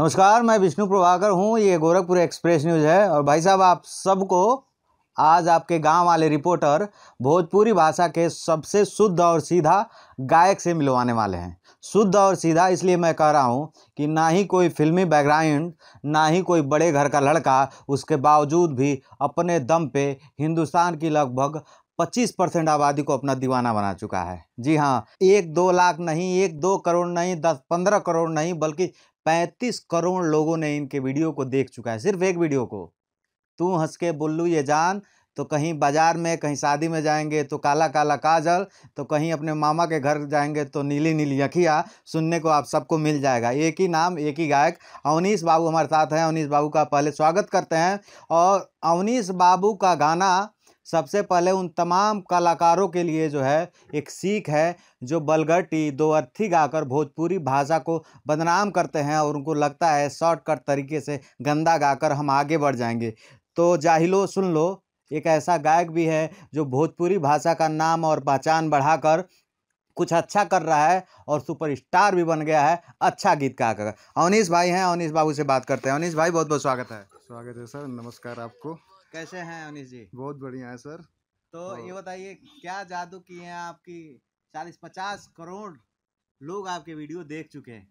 नमस्कार मैं विष्णु प्रभाकर हूँ ये गोरखपुर एक्सप्रेस न्यूज़ है और भाई साहब आप सबको आज आपके गांव वाले रिपोर्टर भोजपुरी भाषा के सबसे शुद्ध और सीधा गायक से मिलवाने वाले हैं शुद्ध और सीधा इसलिए मैं कह रहा हूँ कि ना ही कोई फिल्मी बैकग्राउंड ना ही कोई बड़े घर का लड़का उसके बावजूद भी अपने दम पे हिंदुस्तान की लगभग 25 परसेंट आबादी को अपना दीवाना बना चुका है जी हाँ एक दो लाख नहीं एक दो करोड़ नहीं दस पंद्रह करोड़ नहीं बल्कि पैंतीस करोड़ लोगों ने इनके वीडियो को देख चुका है सिर्फ एक वीडियो को तू हंस के बुल्लू ये जान तो कहीं बाज़ार में कहीं शादी में जाएंगे तो काला काला काजल तो कहीं अपने मामा के घर जाएंगे तो नीली नीली अखिया सुनने को आप सबको मिल जाएगा एक ही नाम एक ही गायक अवनीश बाबू हमारे साथ हैं अवनीश बाबू का पहले स्वागत करते हैं और अवनीश बाबू का गाना सबसे पहले उन तमाम कलाकारों के लिए जो है एक सीख है जो बलगटी दो अर्थी गाकर भोजपुरी भाषा को बदनाम करते हैं और उनको लगता है शॉर्टकट तरीके से गंदा गाकर हम आगे बढ़ जाएंगे तो जाहिलो सुन लो एक ऐसा गायक भी है जो भोजपुरी भाषा का नाम और पहचान बढ़ाकर कुछ अच्छा कर रहा है और सुपरस्टार भी बन गया है अच्छा गीत कर अवनीश भाई हैं अवनीश बाबू से बात करते हैं अवनीश भाई बहुत बहुत स्वागत है स्वागत है सर नमस्कार आपको कैसे हैं अनिश जी बहुत बढ़िया है सर तो ये बताइए क्या जादू किए हैं आपकी चालीस पचास करोड़ लोग आपके वीडियो देख चुके हैं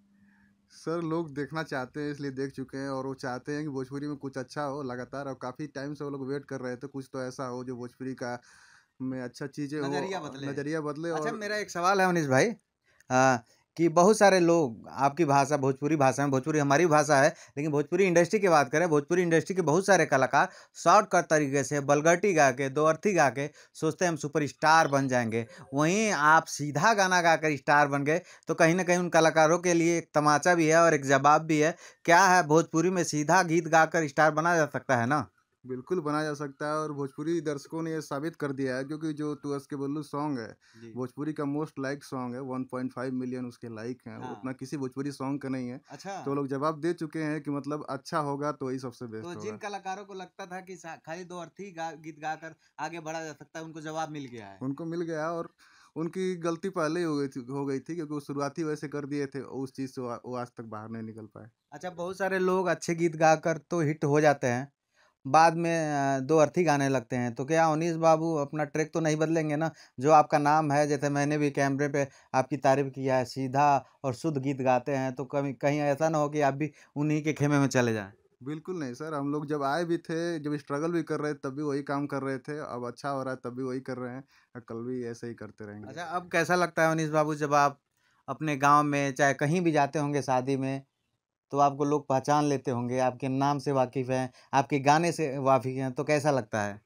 सर लोग देखना चाहते हैं इसलिए देख चुके हैं और वो चाहते हैं कि भोजपुरी में कुछ अच्छा हो लगातार और काफ़ी टाइम से वो लोग वेट कर रहे थे कुछ तो ऐसा हो जो भोजपुरी का में अच्छा चीज़ें नज़रिया बदले नज़रिया बदले अच्छा और... मेरा एक सवाल है मनीष भाई आ, कि बहुत सारे लोग आपकी भाषा भोजपुरी भाषा में भोजपुरी हमारी भाषा है लेकिन भोजपुरी इंडस्ट्री की बात करें भोजपुरी इंडस्ट्री के बहुत सारे कलाकार शॉर्टकट तरीके से बलगटी गा के दो अर्थी गा के सोचते हैं हम सुपर स्टार बन जाएंगे वहीं आप सीधा गाना गाकर स्टार बन गए तो कहीं ना कहीं उन कलाकारों के लिए एक तमाचा भी है और एक जवाब भी है क्या है भोजपुरी में सीधा गीत गाकर स्टार बना जा सकता है ना बिल्कुल बनाया जा सकता है और भोजपुरी दर्शकों ने यह साबित कर दिया है क्योंकि जो तू के बल्लू सॉन्ग है भोजपुरी का मोस्ट लाइक सॉन्ग है 1.5 मिलियन उसके लाइक हैं हाँ। उतना किसी भोजपुरी सॉन्ग का नहीं है अच्छा तो लोग जवाब दे चुके हैं कि मतलब अच्छा होगा तो ही सबसे बेस्ट तो जिन कलाकारों को लगता था कि खाली दो अर्थी गा, गीत गाकर आगे बढ़ा जा सकता है उनको जवाब मिल गया है उनको मिल गया और उनकी गलती पहले ही हो गई थी हो गई थी क्योंकि वो शुरुआती वैसे कर दिए थे उस चीज़ से वो आज तक बाहर नहीं निकल पाए अच्छा बहुत सारे लोग अच्छे गीत गाकर तो हिट हो जाते हैं बाद में दो अर्थी गाने लगते हैं तो क्या अवनीश बाबू अपना ट्रैक तो नहीं बदलेंगे ना जो आपका नाम है जैसे मैंने भी कैमरे पे आपकी तारीफ किया है सीधा और शुद्ध गीत गाते हैं तो कभी कहीं ऐसा ना हो कि आप भी उन्हीं के खेमे में चले जाएँ बिल्कुल नहीं सर हम लोग जब आए भी थे जब स्ट्रगल भी कर रहे थे तब भी वही काम कर रहे थे अब अच्छा हो रहा है तब भी वही कर रहे हैं कल भी ऐसे ही करते रहेंगे अच्छा अब कैसा लगता है अवनीश बाबू जब आप अपने गांव में चाहे कहीं भी जाते होंगे शादी में तो आपको लोग पहचान लेते होंगे आपके नाम से वाकिफ़ हैं आपके गाने से वाकिफ़ हैं तो कैसा लगता है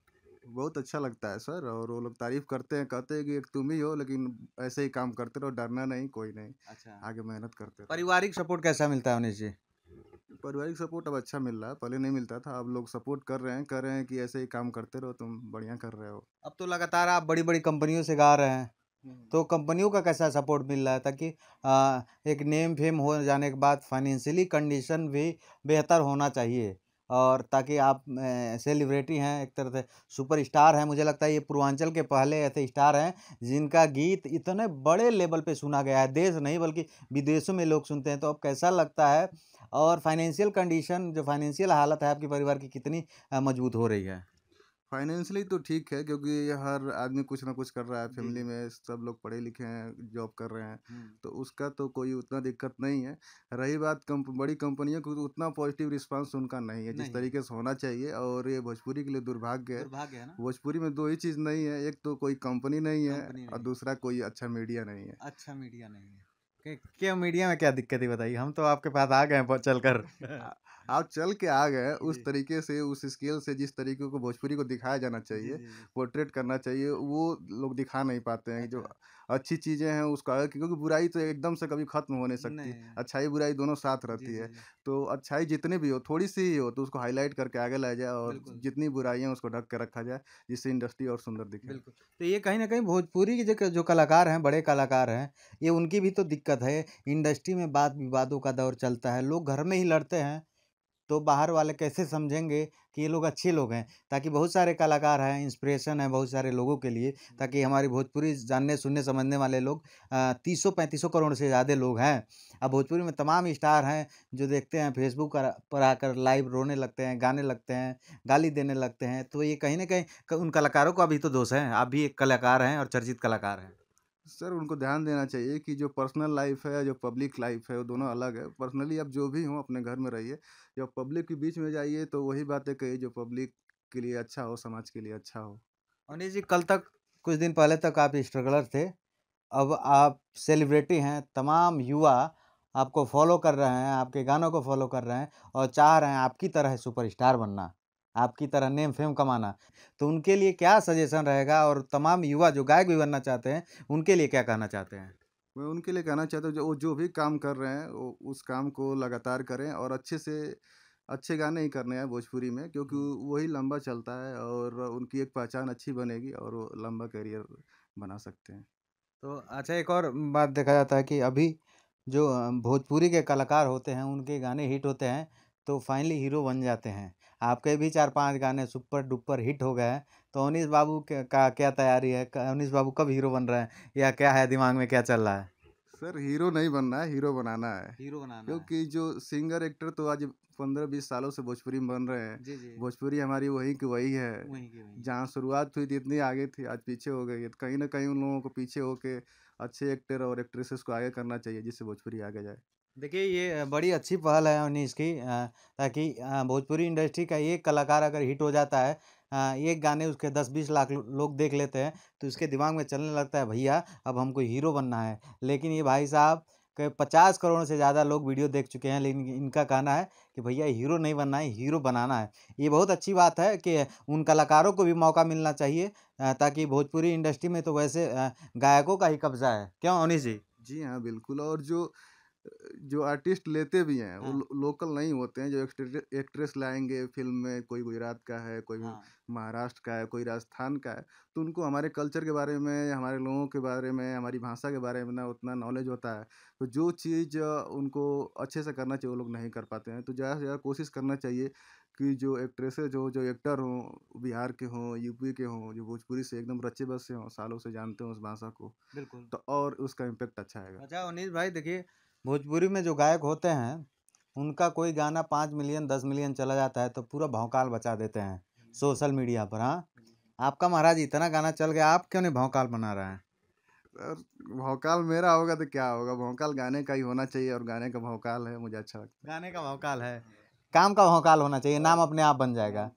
बहुत अच्छा लगता है सर और वो लोग तारीफ़ करते हैं कहते हैं कि एक तुम ही हो लेकिन ऐसे ही काम करते रहो डरना नहीं कोई नहीं अच्छा आगे मेहनत करते रहो पारिवारिक सपोर्ट कैसा मिलता है उन्हें जी पारिवारिक सपोर्ट अब अच्छा मिल रहा है पहले नहीं मिलता था अब लोग सपोर्ट कर रहे हैं कह रहे हैं कि ऐसे ही काम करते रहो तुम बढ़िया कर रहे हो अब तो लगातार आप बड़ी बड़ी कंपनियों से गा रहे हैं तो कंपनियों का कैसा सपोर्ट मिल रहा है ताकि एक नेम फेम हो जाने के बाद फाइनेंशियली कंडीशन भी बेहतर होना चाहिए और ताकि आप सेलिब्रिटी हैं एक तरह से सुपर स्टार हैं मुझे लगता है ये पूर्वांचल के पहले ऐसे स्टार हैं जिनका गीत इतने बड़े लेवल पे सुना गया है देश नहीं बल्कि विदेशों में लोग सुनते हैं तो अब कैसा लगता है और फाइनेंशियल कंडीशन जो फाइनेंशियल हालत है आपके परिवार की कितनी मजबूत हो रही है फाइनेंशियली तो ठीक है क्योंकि हर आदमी कुछ ना कुछ कर रहा है फैमिली में सब लोग पढ़े लिखे हैं जॉब कर रहे हैं तो उसका तो कोई उतना दिक्कत नहीं है रही बात कम, बड़ी कंपनियों को तो उतना पॉजिटिव रिस्पांस उनका नहीं है नहीं। जिस तरीके से होना चाहिए और ये भोजपुरी के लिए दुर्भाग्य है भोजपुरी में दो ही चीज़ नहीं है एक तो कोई कंपनी नहीं है और दूसरा कोई अच्छा मीडिया नहीं है अच्छा मीडिया नहीं है क्या मीडिया में क्या दिक्कत है बताइए हम तो आपके पास आ गए चल कर आप चल के आ गए उस तरीके से उस स्केल से जिस तरीके को भोजपुरी को दिखाया जाना चाहिए पोर्ट्रेट करना चाहिए वो लोग दिखा नहीं पाते हैं जो अच्छी चीज़ें हैं उसका क्योंकि बुराई तो एकदम से कभी ख़त्म हो नहीं सकती अच्छाई बुराई दोनों साथ रहती है तो अच्छाई जितनी भी हो थोड़ी सी ही हो तो उसको हाईलाइट करके आगे लाया जाए और जितनी है उसको ढक के रखा जाए जिससे इंडस्ट्री और सुंदर दिखे तो ये कहीं ना कहीं भोजपुरी के जो जो कलाकार हैं बड़े कलाकार हैं ये उनकी भी तो दिक्कत है इंडस्ट्री में बात विवादों का दौर चलता है लोग घर में ही लड़ते हैं तो बाहर वाले कैसे समझेंगे कि ये लोग अच्छे लोग हैं ताकि बहुत सारे कलाकार हैं इंस्पिरेशन है बहुत सारे लोगों के लिए ताकि हमारी भोजपुरी जानने सुनने समझने वाले लोग तीसों पैंतीसों करोड़ से ज़्यादा लोग हैं अब भोजपुरी में तमाम स्टार हैं जो देखते हैं फेसबुक पर आकर लाइव रोने लगते हैं गाने लगते हैं गाली देने लगते हैं तो ये कहीं ना कहीं उन कलाकारों का भी तो दोष है आप भी एक कलाकार हैं और चर्चित कलाकार हैं सर उनको ध्यान देना चाहिए कि जो पर्सनल लाइफ है जो पब्लिक लाइफ है वो दोनों अलग है पर्सनली आप जो भी हो अपने घर में रहिए जब पब्लिक के बीच में जाइए तो वही बातें कहिए जो पब्लिक के लिए अच्छा हो समाज के लिए अच्छा हो अनिल जी कल तक कुछ दिन पहले तक आप स्ट्रगलर थे अब आप सेलिब्रिटी हैं तमाम युवा आपको फॉलो कर रहे हैं आपके गानों को फॉलो कर रहे हैं और चाह रहे हैं आपकी तरह सुपरस्टार बनना आपकी तरह नेम फेम कमाना तो उनके लिए क्या सजेशन रहेगा और तमाम युवा जो गायक भी बनना चाहते हैं उनके लिए क्या कहना चाहते हैं मैं उनके लिए कहना चाहता हूँ जो जो भी काम कर रहे हैं वो उस काम को लगातार करें और अच्छे से अच्छे गाने ही करने हैं भोजपुरी में क्योंकि हम्म। वही लंबा चलता है और उनकी एक पहचान अच्छी बनेगी और वो लंबा करियर बना सकते हैं तो अच्छा एक और बात देखा जाता है कि अभी जो भोजपुरी के कलाकार होते हैं उनके गाने हिट होते हैं तो फाइनली हीरो बन जाते हैं आपके भी चार पांच गाने सुपर डुपर हिट हो गए हैं तो अनिस बाबू का क्या तैयारी है अनिस बाबू कब हीरो बन रहे हैं या क्या है दिमाग में क्या चल रहा है सर हीरो नहीं बनना है हीरो बनाना है हीरो बनाना क्योंकि है। जो सिंगर एक्टर तो आज पंद्रह बीस सालों से भोजपुरी में बन रहे हैं भोजपुरी हमारी वही की वही है जहाँ शुरुआत हुई थी इतनी आगे थी आज पीछे हो गई कहीं ना कहीं उन लोगों को पीछे होके अच्छे एक्टर और एक्ट्रेसेस को आगे करना चाहिए जिससे भोजपुरी आगे जाए देखिए ये बड़ी अच्छी पहल है उन्नीस की ताकि भोजपुरी इंडस्ट्री का एक कलाकार अगर हिट हो जाता है एक गाने उसके दस बीस लाख लोग देख लेते हैं तो उसके दिमाग में चलने लगता है भैया अब हमको हीरो बनना है लेकिन ये भाई साहब कई पचास करोड़ से ज़्यादा लोग वीडियो देख चुके हैं लेकिन इनका कहना है कि भैया हीरो नहीं बनना है हीरो बनाना है ये बहुत अच्छी बात है कि उन कलाकारों को भी मौका मिलना चाहिए ताकि भोजपुरी इंडस्ट्री में तो वैसे गायकों का ही कब्जा है क्यों अनिश जी जी हाँ बिल्कुल और जो जो आर्टिस्ट लेते भी हैं हाँ। वो लोकल नहीं होते हैं जो एक्ट्रेस लाएंगे फिल्म में कोई गुजरात का है कोई हाँ। महाराष्ट्र का है कोई राजस्थान का है तो उनको हमारे कल्चर के बारे में हमारे लोगों के बारे में हमारी भाषा के बारे में ना उतना नॉलेज होता है तो जो चीज़ उनको अच्छे से करना चाहिए वो लोग नहीं कर पाते हैं तो ज़्यादा से ज़्यादा कोशिश करना चाहिए कि जो एक्ट्रेसेज जो जो एक्टर हों बिहार के हों यूपी के हों जो भोजपुरी से एकदम रच्चे बस से हों सालों से जानते हों उस भाषा को बिल्कुल तो और उसका इम्पेक्ट अच्छा आएगा अच्छा उनीस भाई देखिए भोजपुरी में जो गायक होते हैं उनका कोई गाना पाँच मिलियन दस मिलियन चला जाता है तो पूरा भौकाल बचा देते हैं सोशल मीडिया पर हाँ आपका महाराज इतना गाना चल गया आप क्यों नहीं भौकाल बना रहे हैं भौकाल मेरा होगा तो क्या होगा भौकाल गाने का ही होना चाहिए और गाने का भौकाल है मुझे अच्छा लगता है गाने का भौकाल है काम का भौकाल होना चाहिए नाम अपने आप बन जाएगा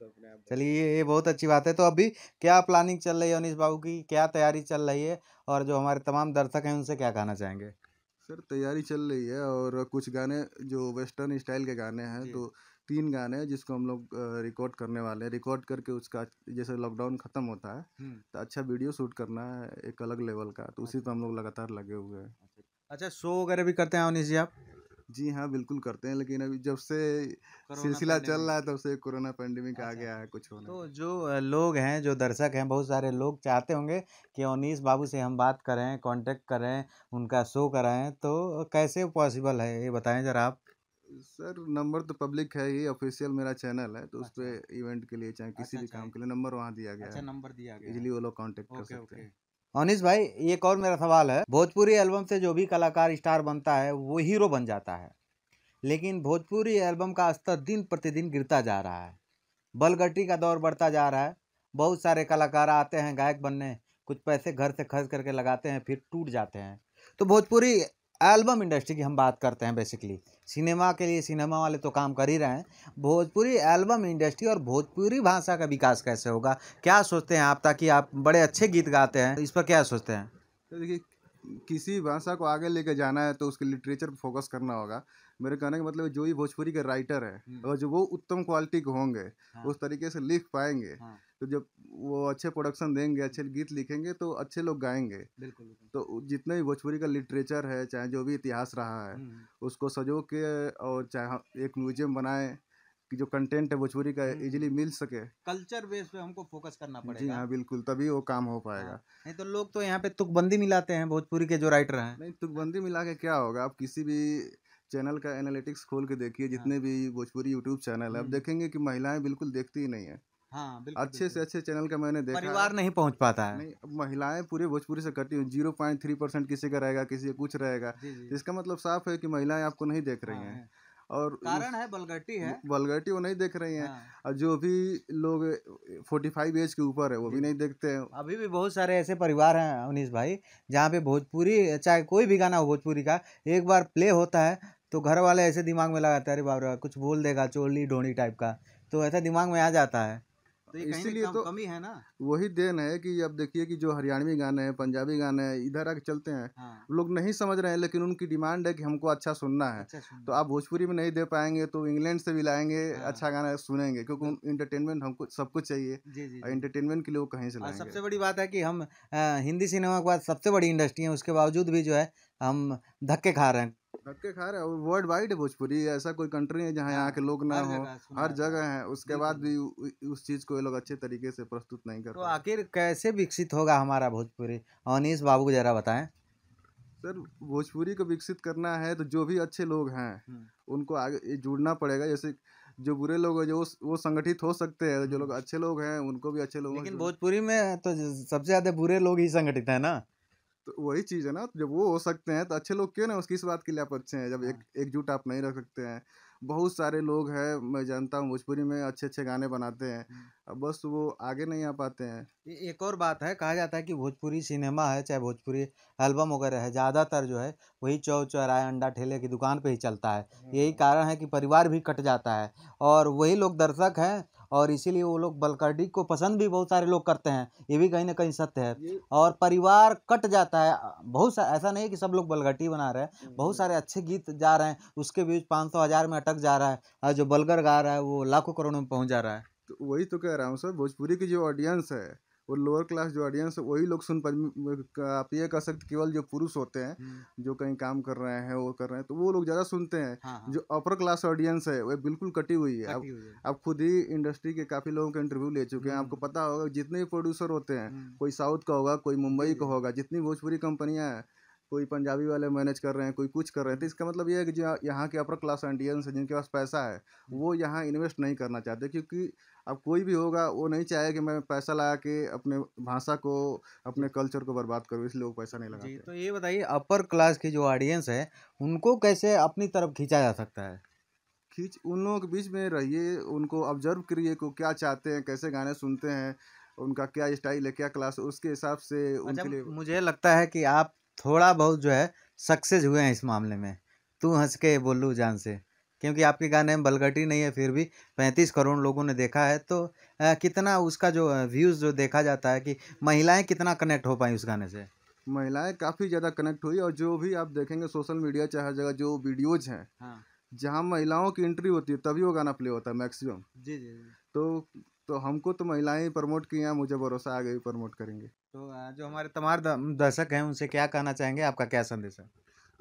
चलिए ये ये बहुत अच्छी बात है तो अभी क्या प्लानिंग चल रही है अनिश बाबू की क्या तैयारी चल रही है और जो हमारे तमाम दर्शक हैं उनसे क्या कहना चाहेंगे सर तैयारी चल रही है और कुछ गाने जो वेस्टर्न स्टाइल के गाने हैं तो तीन गाने हैं जिसको हम लोग रिकॉर्ड करने वाले हैं रिकॉर्ड करके उसका जैसे लॉकडाउन ख़त्म होता है तो अच्छा वीडियो शूट करना है एक अलग लेवल का तो उसी अच्छा। पर हम लोग लगातार लगे हुए हैं अच्छा शो अच्छा, वगैरह भी करते हैं अवनीश जी आप जी हाँ बिल्कुल करते हैं लेकिन अभी जब से सिलसिला चल रहा है तब तो से कोरोना पेंडेमिक आ अच्छा। गया है कुछ होना तो जो लोग हैं जो दर्शक हैं बहुत सारे लोग चाहते होंगे कि ओनीस बाबू से हम बात करें कांटेक्ट करें उनका शो कराएं तो कैसे पॉसिबल है ये बताएं ज़रा आप सर नंबर तो पब्लिक है ही ऑफिशियल मेरा चैनल है तो अच्छा। उस पर इवेंट के लिए चाहे किसी अच्छा, भी अच्छा, काम के लिए नंबर वहाँ दिया गया अच्छा, है नंबर दिया गया इजिली वो लोग कॉन्टेक्ट कर सकते हैं अनिश भाई एक और मेरा सवाल है भोजपुरी एल्बम से जो भी कलाकार स्टार बनता है वो हीरो बन जाता है लेकिन भोजपुरी एल्बम का स्तर दिन प्रतिदिन गिरता जा रहा है बलगट्टी का दौर बढ़ता जा रहा है बहुत सारे कलाकार आते हैं गायक बनने कुछ पैसे घर से खर्च करके लगाते हैं फिर टूट जाते हैं तो भोजपुरी एल्बम इंडस्ट्री की हम बात करते हैं बेसिकली सिनेमा के लिए सिनेमा वाले तो काम कर ही रहे हैं भोजपुरी एल्बम इंडस्ट्री और भोजपुरी भाषा का विकास कैसे होगा क्या सोचते हैं आप ताकि आप बड़े अच्छे गीत गाते हैं इस पर क्या सोचते हैं तो देखिए किसी भाषा को आगे लेके जाना है तो उसके लिटरेचर पर फोकस करना होगा मेरे कहने का मतलब जो भी भोजपुरी के राइटर है हम्म। और जो वो उत्तम क्वालिटी के होंगे हाँ। उस तरीके से लिख पाएंगे हाँ। तो जब वो अच्छे प्रोडक्शन देंगे अच्छे गीत लिखेंगे तो अच्छे लोग गाएंगे बिल्कुल तो जितने भी भोजपुरी का लिटरेचर है चाहे जो भी इतिहास रहा है हम्म, हम्म। उसको सजो के और चाहे एक म्यूजियम बनाए कि जो कंटेंट है भोजपुरी का इजीली मिल सके कल्चर बेस पे हमको फोकस करना पड़ेगा जी हाँ बिल्कुल तभी वो काम हो पाएगा हाँ। नहीं तो लोग तो यहाँ पे तुकबंदी मिलाते हैं भोजपुरी के जो राइटर हैं नहीं तुकबंदी मिला के क्या होगा आप किसी भी चैनल का एनालिटिक्स खोल के देखिए हाँ। जितने भी भोजपुरी यूट्यूब चैनल है आप हम्म। देखेंगे कि महिलाएं बिल्कुल देखती ही नहीं है हाँ, अच्छे से अच्छे चैनल का मैंने देखा परिवार नहीं पहुंच पाता है नहीं महिलाएं पूरे भोजपुरी से करती हूँ जीरो पॉइंट थ्री परसेंट किसी का रहेगा किसी का कुछ रहेगा इसका मतलब साफ है कि महिलाएं आपको नहीं देख रही हाँ, हैं और कारण है बलगटी है बलगट्टी वो नहीं देख रही हैं हाँ। और जो भी लोग फोर्टी फाइव एज के ऊपर है वो भी नहीं देखते हैं अभी भी बहुत सारे ऐसे परिवार हैं अवनीश भाई जहाँ पे भोजपुरी चाहे कोई भी गाना हो भोजपुरी का एक बार प्ले होता है तो घर वाले ऐसे दिमाग में लगाते हैं अरे बाप कुछ बोल देगा चोली ढोनी टाइप का तो ऐसा दिमाग में आ जाता है तो इसीलिए तो कमी है ना वही देन है कि अब देखिए कि जो हरियाणवी गाने हैं पंजाबी गाने हैं इधर आके चलते हैं हाँ। लोग नहीं समझ रहे हैं लेकिन उनकी डिमांड है कि हमको अच्छा सुनना है अच्छा सुनना। तो आप भोजपुरी में नहीं दे पाएंगे तो इंग्लैंड से भी लाएंगे हाँ। अच्छा गाना सुनेंगे क्योंकि इंटरटेनमेंट तो हमको सब कुछ चाहिए इंटरटेनमेंट के लिए कहीं से सबसे बड़ी बात है कि हम हिंदी सिनेमा के बाद सबसे बड़ी इंडस्ट्री है उसके बावजूद भी जो है हम धक्के खा रहे हैं धक्के खा रहे हैं वर्ल्ड वाइड है भोजपुरी ऐसा कोई कंट्री है जहाँ यहाँ के लोग ना हो हर जगह है उसके बाद भी उस चीज़ को ये लोग अच्छे तरीके से प्रस्तुत नहीं करते तो आखिर कैसे विकसित होगा हमारा भोजपुरी अनिश बाबू जरा बताएं सर भोजपुरी को विकसित करना है तो जो भी अच्छे लोग हैं हम्म। उनको आगे जुड़ना पड़ेगा जैसे जो बुरे लोग हैं जो वो संगठित हो सकते हैं जो लोग हम्म। अच्छे लोग हैं उनको भी अच्छे लोग लेकिन भोजपुरी में तो सबसे ज़्यादा बुरे लोग ही संगठित हैं ना तो वही चीज़ है ना जब वो हो सकते हैं तो अच्छे लोग क्यों ना उसकी इस बात के लिए आप अच्छे हैं जब एक हाँ। एकजुट आप नहीं रख सकते हैं बहुत सारे लोग हैं मैं जानता हूँ भोजपुरी में अच्छे अच्छे गाने बनाते हैं अब बस वो आगे नहीं आ पाते हैं एक और बात है कहा जाता है कि भोजपुरी सिनेमा है चाहे भोजपुरी एल्बम वगैरह है ज़्यादातर जो है वही चौ चौराहे अंडा ठेले की दुकान पे ही चलता है हाँ। यही कारण है कि परिवार भी कट जाता है और वही लोग दर्शक हैं और इसीलिए वो लोग बलकडी को पसंद भी बहुत सारे लोग करते हैं ये भी कहीं ना कहीं सत्य है और परिवार कट जाता है बहुत सा ऐसा नहीं कि सब लोग बलगटी बना रहे हैं हम्म, बहुत हम्म। सारे अच्छे गीत जा रहे हैं उसके बीच पाँच सौ हज़ार में अटक जा रहा है और जो बलगर गा रहा है वो लाखों करोड़ों में पहुँच जा रहा है तो वही तो कह रहा हूँ सर भोजपुरी की जो ऑडियंस है और लोअर क्लास जो ऑडियंस है वही लोग सुन आप ये कह सकते केवल जो पुरुष होते हैं हम्म। जो कहीं काम कर रहे हैं वो कर रहे हैं तो वो लोग ज़्यादा सुनते हैं हाँ, हाँ। जो अपर क्लास ऑडियंस है वह बिल्कुल कटी हुई है आप, खुद ही इंडस्ट्री के काफ़ी लोगों के इंटरव्यू ले चुके हैं आपको हम्म। पता होगा जितने भी प्रोड्यूसर होते हैं हम्म। कोई साउथ का होगा कोई मुंबई का होगा जितनी भोजपुरी कंपनियाँ हैं कोई पंजाबी वाले मैनेज कर रहे हैं कोई कुछ कर रहे हैं तो इसका मतलब ये है कि जो यहाँ के अपर क्लास ऑडियंस है जिनके पास पैसा है वो यहाँ इन्वेस्ट नहीं करना चाहते क्योंकि अब कोई भी होगा वो नहीं चाहे कि मैं पैसा लगा के अपने भाषा को अपने कल्चर को बर्बाद करूँ इसलिए वो पैसा नहीं लगाते तो ये बताइए अपर क्लास की जो ऑडियंस है उनको कैसे अपनी तरफ खींचा जा सकता है खींच उन लोगों के बीच में रहिए उनको ऑब्जर्व करिए को क्या चाहते हैं कैसे गाने सुनते हैं उनका क्या स्टाइल है क्या क्लास उसके हिसाब से अच्छा, उनके लिए मुझे लगता है कि आप थोड़ा बहुत जो है सक्सेस हुए हैं इस मामले में तू हंस के बोलू जान से क्योंकि आपके गाने में बलगटी नहीं है फिर भी पैंतीस करोड़ लोगों ने देखा है तो आ, कितना उसका जो व्यूज़ जो देखा जाता है कि महिलाएं कितना कनेक्ट हो पाई उस गाने से महिलाएं काफ़ी ज़्यादा कनेक्ट हुई और जो भी आप देखेंगे सोशल मीडिया चाहे जगह जो वीडियोज हैं हाँ। जहाँ महिलाओं की एंट्री होती है तभी वो गाना प्ले होता है मैक्सिमम जी जी, जी। तो तो हमको तो महिलाएं प्रमोट की हैं मुझे भरोसा आगे भी प्रमोट करेंगे तो जो हमारे तमाम दर्शक हैं उनसे क्या कहना चाहेंगे आपका क्या संदेश है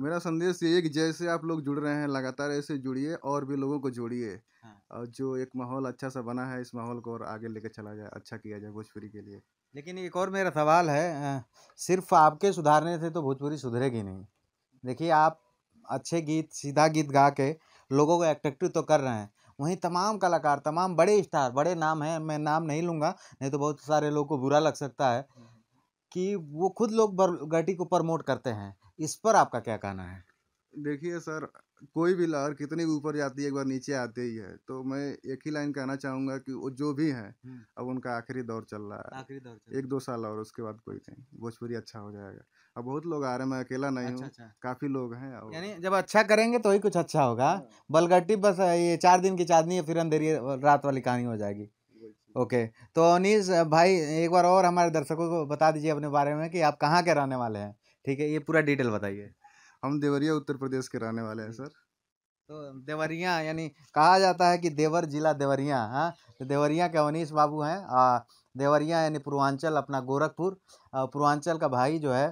मेरा संदेश ये है कि जैसे आप लोग जुड़ रहे हैं लगातार ऐसे जुड़िए और भी लोगों को जोड़िए हाँ। और जो एक माहौल अच्छा सा बना है इस माहौल को और आगे लेकर चला जाए अच्छा किया जाए भोजपुरी के लिए लेकिन एक और मेरा सवाल है सिर्फ आपके सुधारने से तो भोजपुरी सुधरेगी नहीं देखिए आप अच्छे गीत सीधा गीत गा के लोगों को एट्रेक्टिव तो कर रहे हैं वहीं तमाम कलाकार तमाम बड़े स्टार बड़े नाम हैं मैं नाम नहीं लूँगा नहीं तो बहुत सारे लोगों को बुरा लग सकता है हम्म। कि वो खुद लोग गटी को प्रमोट करते हैं इस पर आपका क्या कहना है देखिए सर कोई भी लहर कितनी भी ऊपर जाती है एक बार नीचे आती ही है तो मैं एक ही लाइन कहना चाहूंगा कि वो जो भी है अब उनका आखिरी दौर चल रहा है आखिरी दौर चल एक दो साल और उसके बाद कोई नहीं भोजपुरी अच्छा हो जाएगा अब बहुत लोग आ रहे हैं मैं अकेला नहीं अच्छा, हूँ अच्छा। काफ़ी लोग हैं यानी जब अच्छा करेंगे तो ही कुछ अच्छा होगा हाँ। बलगट्टी बस ये चार दिन की चांदनी है फिर अंधेरी रात वाली कहानी हो जाएगी ओके तो अनिस भाई एक बार और हमारे दर्शकों को बता दीजिए अपने बारे में कि आप कहाँ के रहने वाले हैं ठीक है ये पूरा डिटेल बताइए हम देवरिया उत्तर प्रदेश के रहने वाले हैं सर तो देवरिया यानी कहा जाता है कि देवर जिला देवरिया हाँ तो देवरिया के अवनीश बाबू हैं देवरिया यानी पूर्वांचल अपना गोरखपुर पूर्वांचल का भाई जो है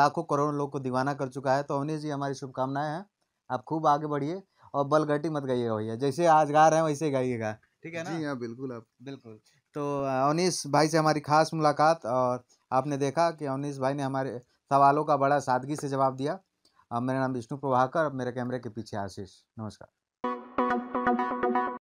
लाखों करोड़ लोग को दीवाना कर चुका है तो अवनीश जी हमारी शुभकामनाएं हैं आप खूब आगे बढ़िए और बलगटी मत गाइएगा भैया जैसे आज गा रहे हैं वैसे गाइएगा ठीक है ना जी हाँ बिल्कुल आप बिल्कुल तो अवनीश भाई से हमारी खास मुलाकात और आपने देखा कि अवनीश भाई ने हमारे सवालों का बड़ा सादगी से जवाब दिया मेरा नाम विष्णु प्रभाकर मेरे कैमरे के पीछे आशीष नमस्कार